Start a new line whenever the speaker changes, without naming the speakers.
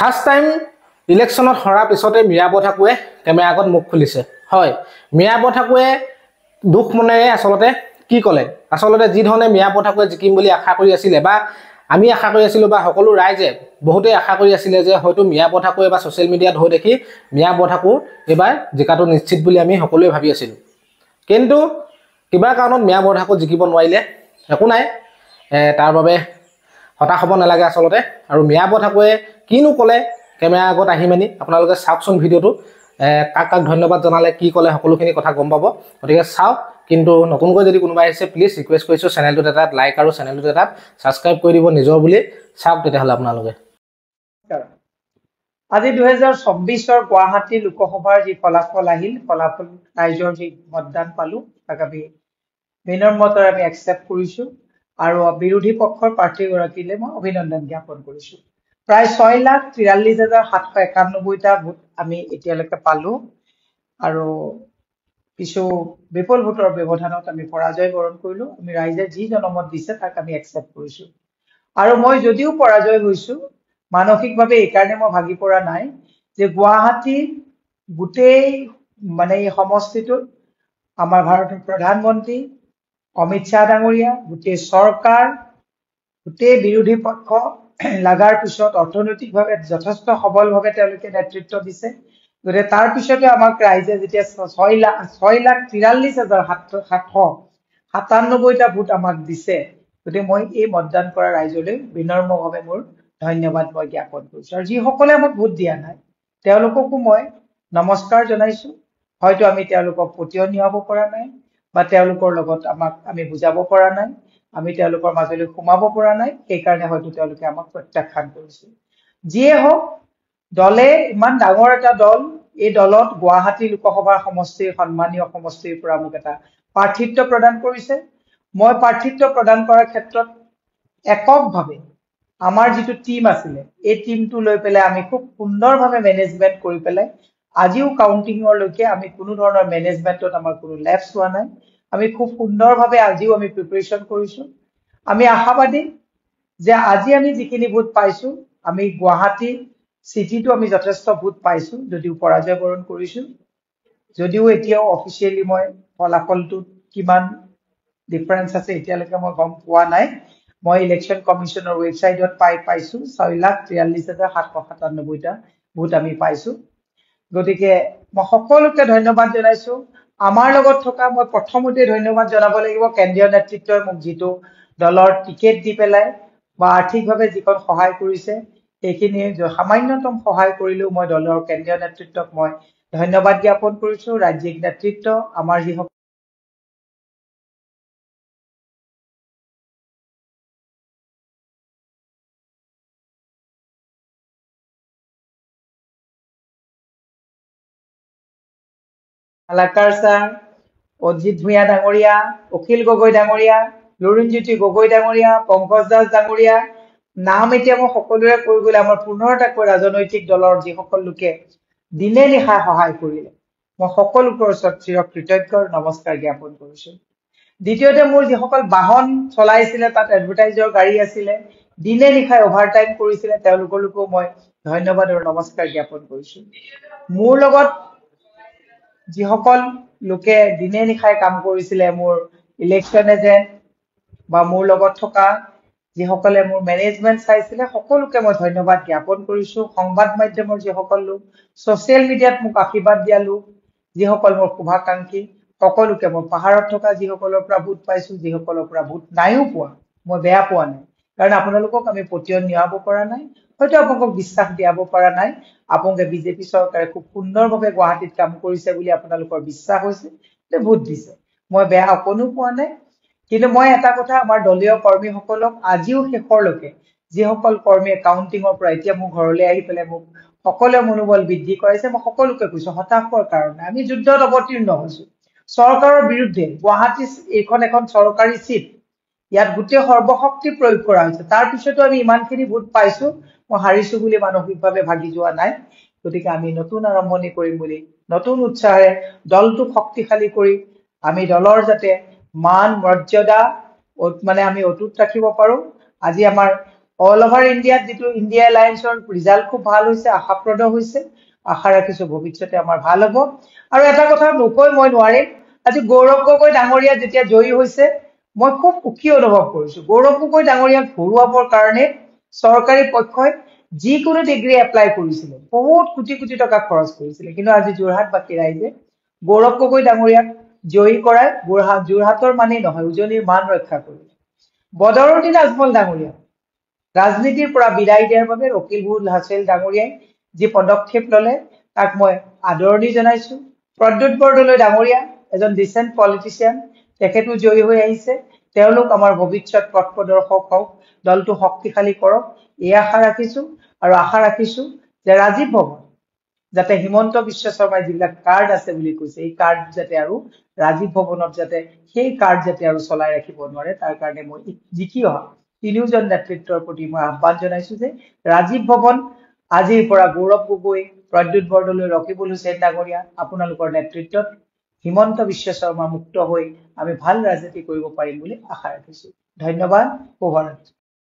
first time ইলেকশ্যনত হৰাৰ পিছতে মীৰাব ঠাকুৰে কেমেৰা আগত মুখ খুলিছে হয় মীৰাব ঠাকুৰে দুখ মনেৰে আচলতে কি ক'লে আচলতে যিধৰণে মীৰাব ঠাকুৰে জিকিম বুলি আশা কৰি আছিলে বা আমি আশা কৰি আছিলোঁ বা সকলো ৰাইজে বহুতেই আশা কৰি আছিলে যে হয়তো মীৰাব ঠাকুৰে বা ছ'চিয়েল মিডিয়াত হৈ দেখি মীৰাব ঠাকুৰ এইবাৰ জিকাটো নিশ্চিত বুলি আমি সকলোৱে ভাবি আছিলোঁ কিন্তু কিবা কাৰণত মীৰাব ঠাকুৰ জিকিব নোৱাৰিলে একো নাই তাৰ বাবে হতাশ হ'ব নালাগে আচলতে আৰু মীৰাব ঠাকুৰে কিনো ক'লে কেমেৰা আগত আহি মানি আপোনালোকে চাওকচোন ভিডিঅ'টো কাক কাক ধন্যবাদ জনালে কি ক'লে সকলোখিনি কথা গম পাব গতিকে চাওক কিন্তু নতুনকৈ যদি কোনোবাই আহিছে প্লিজ ৰিকুৱেষ্ট কৰিছোঁ চেনেলটোত এটা লাইক আৰু চেনেলটোত এটা ছাবস্ক্ৰাইব কৰি দিব নিজৰ বুলি চাওক তেতিয়াহ'লে আপোনালোকে
আজি দুহেজাৰ চৌব্বিছৰ গুৱাহাটী লোকসভাৰ যি ফলাফল আহিল ফলাফল ৰাইজৰ যি মতদান পালোঁ তাক আমি বিনম্ৰতাৰে আমি একচেপ্ট কৰিছোঁ আৰু বিৰোধী পক্ষৰ প্ৰাৰ্থীগৰাকীলৈ মই অভিনন্দন জ্ঞাপন কৰিছোঁ প্ৰায় ছয় লাখ তিৰাল্লিছ হাজাৰ সাতশ একানব্বৈটা ভোট আমি এতিয়ালৈকে পালো আৰু কিছু বিপুল ভোটৰ ব্যৱধানত আমি পৰাজয় বৰণ কৰিলো আমি ৰাইজে যি জনমত দিছে তাক আমি একচেপ্ট কৰিছো
আৰু মই যদিও
পৰাজয় হৈছো মানসিকভাৱে এইকাৰণে মই ভাগি পৰা নাই যে গুৱাহাটী গোটেই মানে এই সমষ্টিটোত আমাৰ ভাৰতৰ প্ৰধানমন্ত্ৰী অমিত শ্বাহ ডাঙৰীয়া গোটেই চৰকাৰ গোটেই বিৰোধী পক্ষ লগাৰ পিছত অৰ্থনৈতিকভাৱে যথেষ্ট সবলভাৱে তেওঁলোকে নেতৃত্ব দিছে গতিকে তাৰ পিছতে আমাক ৰাইজে যেতিয়া ছয় লাখ ছয় লাখ তিৰাল্লিছ হাজাৰ সাতশ সাতান্নব্বৈটা ভোট আমাক দিছে গতিকে মই এই মতদান কৰা ৰাইজলৈ বিনম্ৰভাৱে মোৰ ধন্যবাদ মই জ্ঞাপন কৰিছোঁ আৰু যিসকলে আমাক ভোট দিয়া নাই তেওঁলোককো মই নমস্কাৰ জনাইছোঁ হয়তো আমি তেওঁলোকক নিয়াব পৰা নাই বা তেওঁলোকৰ লগত আমাক আমি বুজাব পৰা নাই আমি তেওঁলোকৰ মাজলৈ সোমাব পৰা নাই সেইকাৰণে হয়তো তেওঁলোকে আমাক প্ৰত্যাখ্যান কৰিছে যিয়ে হওক দলে ইমান ডাঙৰ এটা দল এই দলত গুৱাহাটী লোকসভা সমষ্টিৰ সন্মানীয় সমষ্টিৰ পৰা মোক এটা প্ৰাৰ্থিত্ব প্ৰদান কৰিছে মই প্ৰাৰ্থিত্ব প্ৰদান কৰাৰ ক্ষেত্ৰত এককভাৱে আমাৰ যিটো টিম আছিলে এই টিমটো লৈ পেলাই আমি খুব সুন্দৰভাৱে মেনেজমেণ্ট কৰি পেলাই আজিও কাউণ্টিঙৰলৈকে আমি কোনো ধৰণৰ মেনেজমেণ্টত আমাৰ কোনো লেপচ হোৱা নাই আমি খুব সুন্দৰভাৱে আজিও আমি প্ৰিপেৰেশ্যন কৰিছোঁ আমি আশাবাদী যে আজি আমি যিখিনি ভোট পাইছোঁ আমি গুৱাহাটী চিটিটো আমি যথেষ্ট ভোট পাইছোঁ যদিও পৰাজয়বৰণ কৰিছোঁ যদিও এতিয়াও অফিচিয়েলি মই ফলাফলটোত কিমান ডিফাৰেঞ্চ আছে এতিয়ালৈকে মই গম পোৱা নাই মই ইলেকশ্যন কমিশ্যনৰ ৱেবছাইটত পাই পাইছোঁ ছয় লাখ তিৰাল্লিছ হাজাৰ সাতশ সাতান্নব্বৈটা ভোট আমি পাইছোঁ গতিকে মই সকলোকে ধন্যবাদ জনাইছোঁ আমাৰ লগত থকা মই প্ৰথমতে ধন্যবাদ জনাব লাগিব কেন্দ্ৰীয় নেতৃত্বই মোক যিটো দলৰ টিকেট দি পেলাই বা আৰ্থিকভাৱে যিখন সহায় কৰিছে সেইখিনি সামান্যতম সহায় কৰিলেও মই দলৰ কেন্দ্ৰীয় নেতৃত্বক মই ধন্যবাদ জ্ঞাপন কৰিছো ৰাজ্যিক নেতৃত্ব আমাৰ যিসকল হালাকাৰ ছাৰ অজিত ভূঞা ডাঙৰীয়া অখিল গগৈ ডাঙৰীয়া লুৰিণজ্যোতি গগৈ ডাঙৰীয়া পংকজ দাস ডাঙৰীয়া নাম এতিয়া মই সকলোৰে কৈ গ'লে আমাৰ পোন্ধৰটাকৈ ৰাজনৈতিক দলৰ যিসকল লোকে দিনে নিশাই সহায় কৰিলে মই সকলোকৰ ওচৰত চিৰ কৃতজ্ঞ নমস্কাৰ জ্ঞাপন কৰিছো দ্বিতীয়তে মোৰ যিসকল বাহন চলাইছিলে তাত এডভাৰটাইজৰ গাড়ী আছিলে দিনে নিশাই অভাৰটাইম টাইম কৰিছিলে তেওঁলোকলৈকো মই ধন্যবাদ আৰু নমস্কাৰ জ্ঞাপন কৰিছো মোৰ লগত যিসকল লোকে দিনে নিশাই কাম কৰিছিলে মোৰ ইলেকশ্যন এজেণ্ট বা মোৰ লগত থকা যিসকলে মোৰ মেনেজমেণ্ট চাইছিলে সকলোকে মই ধন্যবাদ জ্ঞাপন কৰিছো সংবাদ মাধ্যমৰ যিসকল লোক ছ'চিয়েল মিডিয়াত মোক আশীৰ্বাদ দিয়া লোক যিসকল মোৰ শুভাকাংক্ষী সকলোকে মই পাহাৰত থকা যিসকলৰ পৰা ভোট পাইছো যিসকলৰ পৰা ভোট নাইও পোৱা মই বেয়া পোৱা নাই কাৰণ আপোনালোকক আমি পতিয়ন নিয়াব পৰা নাই হয়তো আপোনালোকক বিশ্বাস দিয়াব পৰা নাই আপোনালোকে বিজেপি চৰকাৰে খুব সুন্দৰভাৱে গুৱাহাটীত কাম কৰিছে বুলি আপোনালোকৰ বিশ্বাস হৈছে ভোট দিছে মই বেয়া অকণো পোৱা নাই কিন্তু মই এটা কথা আমাৰ দলীয় কৰ্মীসকলক আজিও শেষৰলৈকে যিসকল কৰ্মীয়ে কাউণ্টিঙৰ পৰা এতিয়া মোৰ ঘৰলৈ আহি পেলাই মোক সকলোৱে মনোবল বৃদ্ধি কৰাইছে মই সকলোকে কৈছো হতাশৰ কাৰণে আমি যুদ্ধত অৱতীৰ্ণ হৈছো চৰকাৰৰ বিৰুদ্ধে গুৱাহাটী এইখন এখন চৰকাৰী চিট ইয়াত গোটেই সৰ্বশক্তি প্ৰয়োগ কৰা হৈছে তাৰপিছতো আমি ইমানখিনি ভোট পাইছো মই হাৰিছো বুলি মানসিকভাৱে ভাগি যোৱা নাই গতিকে আমি নতুন আৰম্ভণি কৰিম বুলি নতুন উৎসাহেৰে দলটোক শক্তিশালী কৰি আমি দলৰ যাতে মান মৰ্যাদা মানে আমি অটুট ৰাখিব পাৰোঁ আজি আমাৰ অল অভাৰ ইণ্ডিয়াত যিটো ইণ্ডিয়া এলায়েন্সৰ ৰিজাল্ট খুব ভাল হৈছে আশাপ্ৰদ হৈছে আশা ৰাখিছো ভৱিষ্যতে আমাৰ ভাল হ'ব আৰু এটা কথা নকৈ মই নোৱাৰিম আজি গৌৰৱ গগৈ ডাঙৰীয়া যেতিয়া জয়ী হৈছে মই খুব সুখী অনুভৱ কৰিছো গৌৰৱ গগৈ ডাঙৰীয়াক হৰুৱাবৰ কাৰণে চৰকাৰী পক্ষই যিকোনো ডিগ্ৰী এপ্লাই কৰিছিলে বহুত কোটি কোটি টকা খৰচ কৰিছিলে কিন্তু আজি যোৰহাটবাসী ৰাইজে গৌৰৱ গগৈ ডাঙৰীয়াক জয়ী কৰাই যোৰহাট যোৰহাটৰ মানেই নহয় উজনিৰ মান ৰক্ষা কৰিলে বদৰুদ্দিন আজমল ডাঙৰীয়া ৰাজনীতিৰ পৰা বিদায় দিয়াৰ বাবে ৰকিলবুল হাছেল ডাঙৰীয়াই যি পদক্ষেপ ল'লে তাক মই আদৰণি জনাইছো প্ৰদ্যুৎ বৰদলৈ ডাঙৰীয়া এজন ডিচেণ্ট পলিটিচিয়ান তেখেতো জয়ী হৈ আহিছে তেওঁলোক আমাৰ ভৱিষ্যত পথ প্ৰদৰ্শক হওক দলটো শক্তিশালী কৰক এই আশা ৰাখিছো আৰু আশা ৰাখিছো যে ৰাজীৱ ভৱন যাতে হিমন্ত বিশ্ব শৰ্মাই যিবিলাক কাৰ্ড আছে বুলি কৈছে এই কাৰ্ড যাতে আৰু ৰাজীৱ ভৱনত যাতে সেই কাৰ্ড যাতে আৰু চলাই ৰাখিব নোৱাৰে তাৰ কাৰণে মই জিকি অহা তিনিওজন নেতৃত্বৰ প্ৰতি মই আহ্বান জনাইছো যে ৰাজীৱ ভৱন আজিৰ পৰা গৌৰৱ গগৈ প্ৰদ্যুৎ বৰদলৈ ৰখিবলৈ হুছেইন ডাঙৰীয়া আপোনালোকৰ নেতৃত্বত হিমন্ত বিশ্ব শৰ্মা মুক্ত হৈ আমি ভাল ৰাজনীতি কৰিব পাৰিম বুলি আশা ৰাখিছোঁ ধন্যবাদ শুভৰাত্ৰী